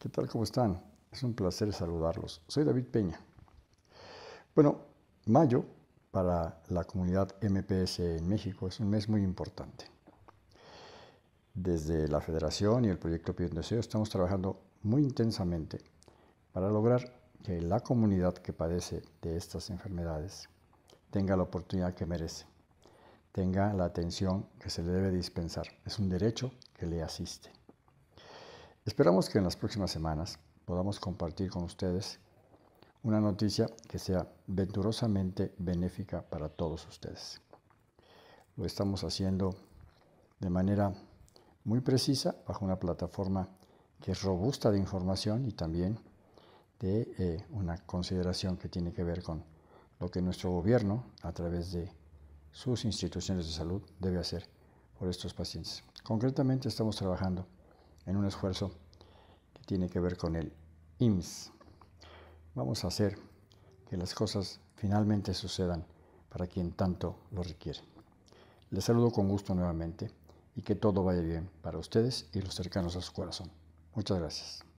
¿Qué tal? ¿Cómo están? Es un placer saludarlos. Soy David Peña. Bueno, mayo para la comunidad MPS en México es un mes muy importante. Desde la Federación y el proyecto Pidiendo Deseo estamos trabajando muy intensamente para lograr que la comunidad que padece de estas enfermedades tenga la oportunidad que merece, tenga la atención que se le debe dispensar. Es un derecho que le asiste. Esperamos que en las próximas semanas podamos compartir con ustedes una noticia que sea venturosamente benéfica para todos ustedes. Lo estamos haciendo de manera muy precisa bajo una plataforma que es robusta de información y también de eh, una consideración que tiene que ver con lo que nuestro gobierno, a través de sus instituciones de salud, debe hacer por estos pacientes. Concretamente estamos trabajando en un esfuerzo que tiene que ver con el IMSS. Vamos a hacer que las cosas finalmente sucedan para quien tanto lo requiere. Les saludo con gusto nuevamente y que todo vaya bien para ustedes y los cercanos a su corazón. Muchas gracias.